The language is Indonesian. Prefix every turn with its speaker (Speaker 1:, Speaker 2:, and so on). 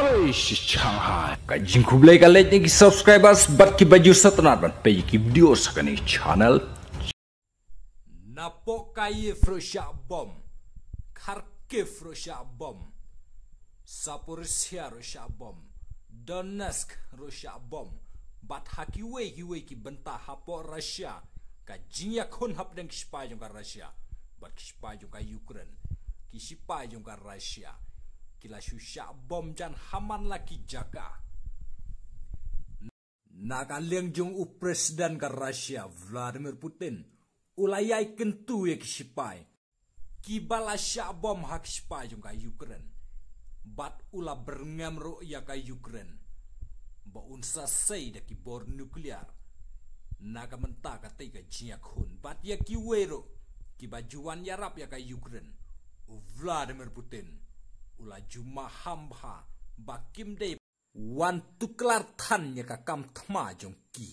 Speaker 1: Kajing Shanghai kanjing kublai kalajnya ki subscribers bat ki baju satnat bat pe ki video sakani channel
Speaker 2: Napo kai frusha bom kharkiv frusha bom saporisia rusha bom donetsk rusha bom bat haki wei ki benta hapo rasya kajinya jinya kon hap deng spajong ka russia bat spajong ka ukraine ki spajong ka kila shusha bom jan haman laki jaka. Naka kan liang jung u presiden ka Rusia Vladimir Putin ulayai kentu ya kisipai. Kibala sya bom hak sipai jung ka Ukraine. Bat ula berngam ro ya ka Ukraine. Ba unsa sei da ki bor nuklear. Naka kan mentah ka tei ka hun. Bat ya ki wero. Ki yarap ya ka Ukraine. Vladimir Putin ula juma hamha, bakim dei wan tuklar than nya kam thma jong ki